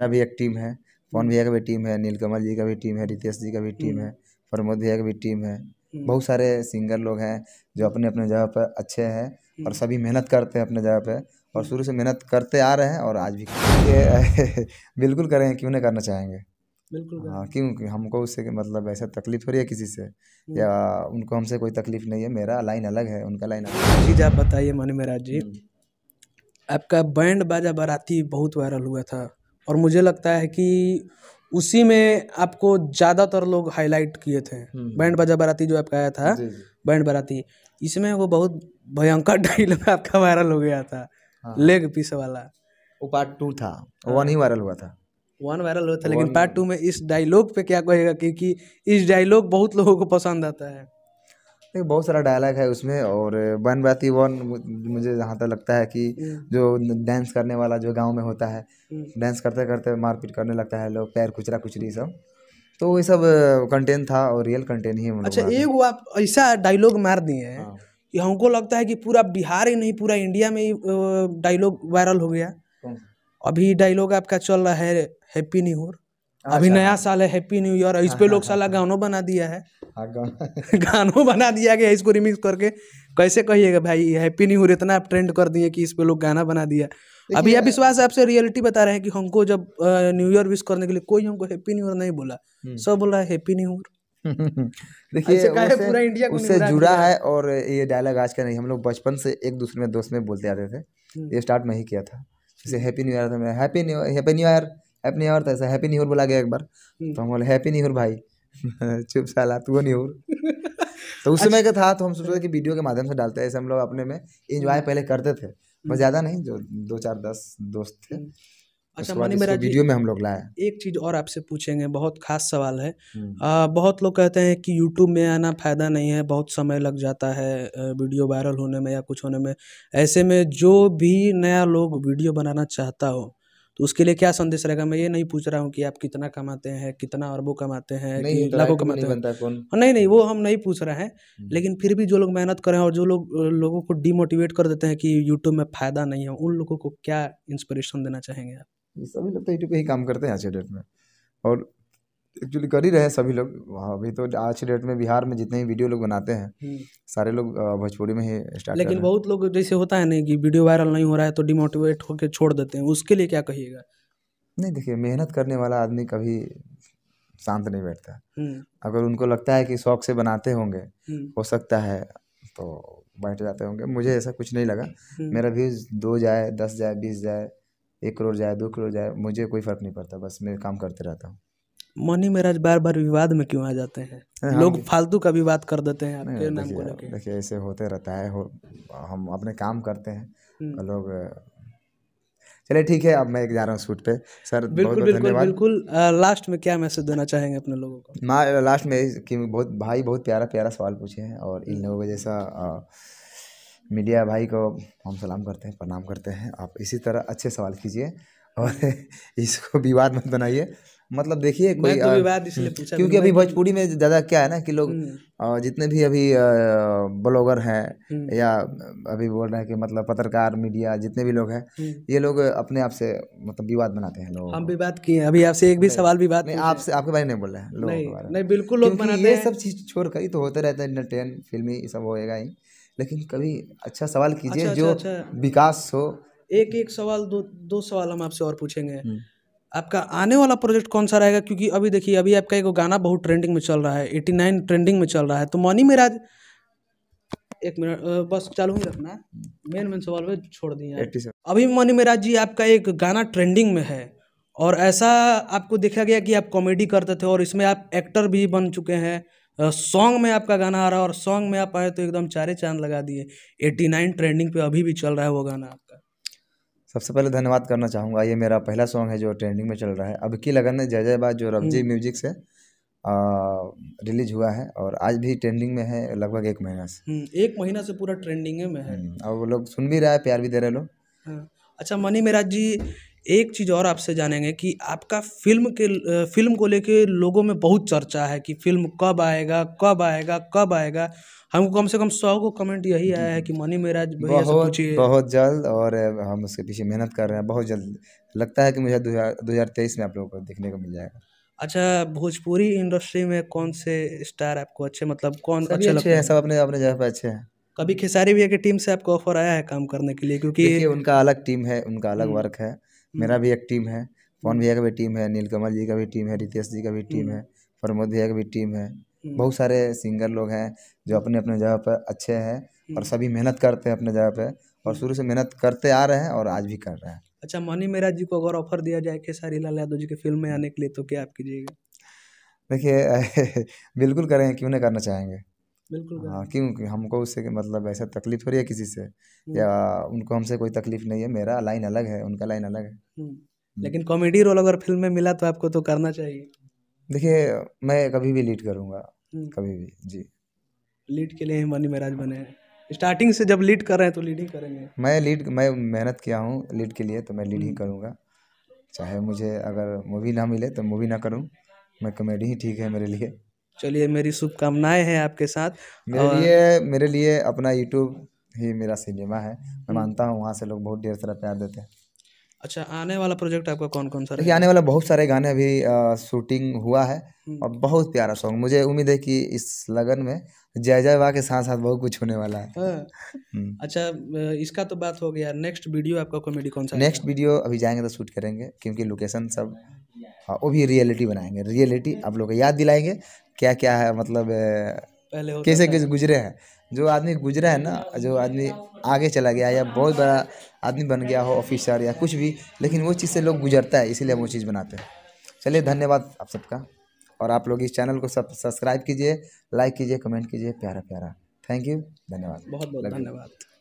मेरा भी एक टीम है पवन हम्म। भैया का भी टीम है नीलकमल जी का भी टीम है रितेश जी का भी टीम है हम्म। प्रमोद भैया का भी टीम है हम्म। बहुत सारे सिंगर लोग हैं जो अपने अपने जगह पर अच्छे हैं और सभी मेहनत करते हैं अपने जगह पर और शुरू से मेहनत करते आ रहे हैं और आज भी बिल्कुल करेंगे क्यों नहीं करना चाहेंगे बिल्कुल हाँ क्यों हमको उससे मतलब ऐसा तकलीफ हो रही है किसी से या उनको हमसे कोई तकलीफ नहीं है मेरा लाइन अलग है उनका लाइन अलग चीज आप बताइए मनी मेरा जी आपका बैंड बाजा बाराती बहुत वायरल हुआ था और मुझे लगता है कि उसी में आपको ज़्यादातर लोग हाईलाइट किए थे हम्म। बैंड बजा बराती जो आपका आया था बैंड बराती इसमें वो बहुत भयंकर डायलॉग आपका वायरल हो गया था हाँ। लेग पीस वाला वो पार्ट टू था वन हाँ। ही वायरल हुआ था वन वायरल हुआ था लेकिन पार्ट टू में इस डायलॉग पे क्या कहेगा क्योंकि इस डायलॉग बहुत लोगों को पसंद आता है बहुत सारा डायलॉग है उसमें और वन बाती वन मुझे जहाँ तक लगता है कि हम्म। जो डांस करने वाला जो गांव में होता है डांस हम्म। करते करते मारपीट करने लगता है लोग पैर कुचरा कुचरी सब तो ये सब कंटेंट था और रियल कंटेंट ही अच्छा एक वो आप ऐसा डायलॉग मार दिए हैं हाँ। कि हमको लगता है कि पूरा बिहार ही नहीं पूरा इंडिया में ही डायलॉग वायरल हो गया अभी डायलॉग आपका चल रहा है हैप्पी न्यू ईयर अभी नया साल है हैप्पी न्यू ईयर इस पे हाँ, हाँ, लोग साला गानों बना दिया है हाँ, गानों बना दिया गया इसको रिमिक्स करके कैसे कहिएगा भाई हैप्पी न्यू ईयर इतना ट्रेंड कर दिए कि इस पर लोग गाना बना दिया अभी यह विश्वास आपसे रियलिटी बता रहे हैं कि हमको जब न्यू ईयर विश करने के लिए कोई हमको हैप्पी न्यू ईयर नहीं बोला हम्म। सब बोला हैप्पी न्यू ईयर देखिए पूरा इंडिया उससे जुड़ा है और ये डायलॉग आज का नहीं हम लोग बचपन से एक दूसरे में दोस्त में बोलते आते थे हम्म। ये स्टार्ट में ही किया था जैसे हैप्पी न्यू ईयर था मैं happy new happy new year happy new year था ऐसा हैप्पी न्यू ईयर बोला गया एक बार हम्म। तो हम बोले हैप्पी न्यू ईयर भाई चुप साला तू नहीं हो तो उस समय का था तो हम सोच सोचते कि वीडियो के माध्यम से डालते हैं ऐसे हम लोग अपने में इंजॉय पहले करते थे बस हम्म। ज़्यादा नहीं जो दो चार दस दोस्त थे हम्म। अच्छा मनी मेरा वीडियो में हम लोग लाए एक चीज़ और आपसे पूछेंगे बहुत खास सवाल है हम्म। आ, बहुत लोग कहते हैं कि यूट्यूब में आना फ़ायदा नहीं है बहुत समय लग जाता है वीडियो वायरल होने में या कुछ होने में ऐसे में जो भी नया लोग वीडियो बनाना चाहता हो तो उसके लिए क्या संदेश रहेगा मैं ये नहीं पूछ रहा हूँ कि आप कितना कमाते हैं कितना अरबों कमाते हैं कि तो लाखों कमाते हैं नहीं, हाँ, नहीं नहीं वो हम नहीं पूछ रहे हैं हम्म। लेकिन फिर भी जो लोग मेहनत कर रहे हैं और जो लोग लोगों को डिमोटिवेट कर देते हैं कि यूट्यूब में फ़ायदा नहीं है उन लोगों को क्या इंस्पिरेशन देना चाहेंगे आप सभी लोग तो यूट्यूब पर ही काम करते हैं आज के डेट में और एक्चुअली कर ही रहे सभी लोग अभी तो आज के डेट में बिहार में जितने भी वीडियो लोग बनाते हैं हम्म। सारे लोग भोजपुरी में ही स्टार्ट लेकिन बहुत लोग जैसे होता है ना कि वीडियो वायरल नहीं हो रहा है तो डिमोटिवेट होकर छोड़ देते हैं उसके लिए क्या कहिएगा नहीं देखिए मेहनत करने वाला आदमी कभी शांत नहीं बैठता हम्म। अगर उनको लगता है कि शौक से बनाते होंगे हम्म। हो सकता है तो बैठ जाते होंगे मुझे ऐसा कुछ नहीं लगा मेरा व्यूज दो जाए दस जाए बीस जाए एक करोड़ जाए दो करोड़ जाए मुझे कोई फर्क नहीं पड़ता बस मैं काम करते रहता हूँ मनी महाराज बार बार विवाद में क्यों आ जाते हैं हाँ लोग फालतू का विवाद कर देते हैं आपके नाम को देखिए ऐसे होते रहता है हो हम अपने काम करते हैं हम्म। लोग चले ठीक है अब मैं एक जा रहा हूँ शूट पे सर बिल्कुल बहुत बिल्कुल बिल्कुल आ, लास्ट में क्या मैसेज देना चाहेंगे अपने लोगों को माँ लास्ट में कि बहुत भाई बहुत प्यारा प्यारा सवाल पूछे हैं और इन लोगों का जैसा आ, मीडिया भाई को हम सलाम करते हैं प्रणाम करते हैं आप इसी तरह अच्छे सवाल कीजिए और इसको विवाद मत बनाइए मतलब देखिए कोई तो विवाद इसलिए हम्म, पूछा क्योंकि अभी भोजपुरी में ज़्यादा क्या है ना कि लोग हम्म। जितने भी अभी ब्लॉगर हैं हम्म। या अभी बोल रहे हैं कि मतलब पत्रकार मीडिया जितने भी लोग हैं ये लोग अपने आप से मतलब विवाद बनाते हैं लोग हम भी बात किए अभी आपसे एक भी सवाल भी बात नहीं आपसे आपके बारे में नहीं बोल रहे हैं लोग नहीं बिल्कुल लोग बनाते हैं सब चीज़ छोड़ कर ही तो होते रहते हैं इंटरटेन फिल्मी सब होएगा ही लेकिन कभी अच्छा सवाल कीजिए अच्छा, जो अच्छा, अच्छा। विकास हो एक एक सवाल दो दो सवाल हम आपसे और पूछेंगे आपका आने वाला प्रोजेक्ट कौन सा रहेगा क्योंकि अभी देखिए अभी आपका एक गाना बहुत ट्रेंडिंग में चल रहा है एटी नाइन ट्रेंडिंग में चल रहा है तो मनी मेरा एक मिनट बस चालू ही रखना मेन मेन सवाल में छोड़ दिए अभी मनी मेरा जी आपका एक गाना ट्रेंडिंग में है और ऐसा आपको देखा गया कि आप कॉमेडी करते थे और इसमें आप एक्टर भी बन चुके हैं सॉन्ग में आपका गाना आ रहा है और सॉन्ग में आप आए तो एकदम चारे चांद लगा दिए एटी नाइन ट्रेंडिंग पे अभी भी चल रहा है वो गाना सबसे पहले धन्यवाद करना चाहूँगा ये मेरा पहला सॉन्ग है जो ट्रेंडिंग में चल रहा है अब की लगन है जय जय बात जो रवजी म्यूजिक हम्म। से रिलीज हुआ है और आज भी ट्रेंडिंग में है लगभग एक महीना से हम्म, एक महीना से पूरा ट्रेंडिंग में है और हम्म, वो लोग सुन भी रहा है प्यार भी दे रहे लोग हाँ। अच्छा मनी मेराज जी एक चीज़ और आपसे जानेंगे कि आपका फ़िल्म के फ़िल्म को लेके लोगों में बहुत चर्चा है कि फ़िल्म कब आएगा कब आएगा कब आएगा हमको कम से कम सौ को कमेंट यही आया है कि हम्म। मनी मेरा बहुत बहुत जल्द और हम उसके पीछे मेहनत कर रहे हैं बहुत जल्द लगता है कि मुझे दो हज़ार तेईस में आप लोगों को देखने को मिल जाएगा अच्छा भोजपुरी इंडस्ट्री में कौन से स्टार आपको अच्छे मतलब कौन अच्छे लगते हैं सब अपने अपने जगह पे अच्छे हैं कभी खेसारी भैया की टीम से आपको ऑफर आया है काम करने के लिए क्योंकि उनका अलग टीम है उनका अलग हम्म। वर्क है हम्म। मेरा भी एक टीम है पवन भैया का भी टीम है नीलकमल जी का भी टीम है रितेश जी का भी टीम है हम्म। प्रमोद भैया का भी टीम है हम्म। बहुत सारे सिंगर लोग हैं जो अपने अपने जगह पर अच्छे हैं और सभी मेहनत करते हैं अपने जगह पर और शुरू से मेहनत करते आ रहे हैं और आज भी कर रहे हैं अच्छा मनी मेरा जी को अगर ऑफर दिया जाए खेसारी लाल यादव जी की फिल्म में आने के लिए तो क्या आप कीजिएगा देखिए बिल्कुल करेंगे क्यों नहीं करना चाहेंगे बिल्कुल हाँ क्योंकि हमको उससे मतलब ऐसा तकलीफ हो रही है किसी से हम्म। या उनको हमसे कोई तकलीफ नहीं है मेरा लाइन अलग है उनका लाइन अलग है हम्म। हम्म। लेकिन कॉमेडी रोल अगर फिल्म में मिला तो आपको तो करना चाहिए देखिए मैं कभी भी लीड करूँगा कभी भी जी लीड के लिए मनी महराज बने स्टार्टिंग से जब लीड कर रहे हैं तो लीड ही करेंगे मैं लीड मैं मेहनत किया हूँ लीड के लिए तो मैं लीड ही करूँगा चाहे मुझे अगर मूवी ना मिले तो मूवी ना करूँ मैं कॉमेडी ही ठीक है मेरे लिए चलिए मेरी शुभकामनाएं हैं आपके साथ मेरे लिए मेरे लिए अपना यूट्यूब ही मेरा सिनेमा है मैं हम्म। मानता हूँ वहाँ से लोग बहुत ढेर सारा प्यार देते हैं अच्छा आने वाला प्रोजेक्ट आपका कौन कौन सा आने वाला बहुत सारे गाने अभी शूटिंग हुआ है हम्म। और बहुत प्यारा सॉन्ग मुझे उम्मीद है कि इस लगन में जय जय वाह के साथ साथ बहुत कुछ होने वाला है हाँ। हम्म। अच्छा इसका तो बात हो गया नेक्स्ट वीडियो आपका कॉमेडी कौन सा नेक्स्ट वीडियो अभी जाएंगे तो शूट करेंगे क्योंकि लोकेशन सब हाँ वो भी रियलिटी बनाएंगे रियलिटी आप लोग को याद दिलाएंगे क्या क्या है मतलब पहले कैसे कैसे गुजरे हैं जो आदमी गुजरा है ना जो आदमी आगे चला गया या बहुत बड़ा आदमी बन गया हो ऑफिसर या कुछ भी लेकिन वो चीज़ से लोग गुजरता है इसीलिए हम वो चीज़ बनाते हैं चलिए धन्यवाद आप सबका और आप लोग इस चैनल को सब सब्सक्राइब कीजिए लाइक कीजिए कमेंट कीजिए प्यारा प्यारा थैंक यू धन्यवाद बहुत बहुत धन्यवाद